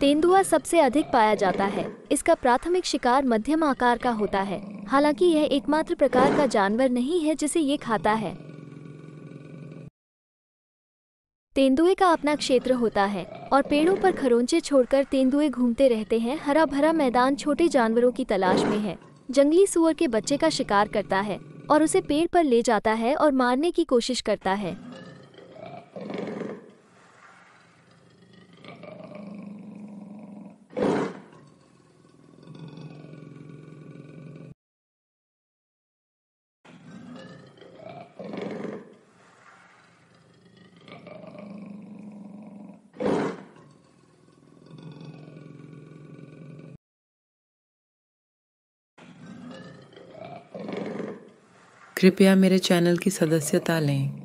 तेंदुआ सबसे अधिक पाया जाता है इसका प्राथमिक शिकार मध्यम आकार का होता है हालांकि यह एकमात्र प्रकार का जानवर नहीं है जिसे ये खाता है तेंदुए का अपना क्षेत्र होता है और पेड़ों पर खरोंचे छोड़कर तेंदुए घूमते रहते हैं हरा भरा मैदान छोटे जानवरों की तलाश में है जंगली सुअर के बच्चे का शिकार करता है और उसे पेड़ पर ले जाता है और मारने की कोशिश करता है कृपया मेरे चैनल की सदस्यता लें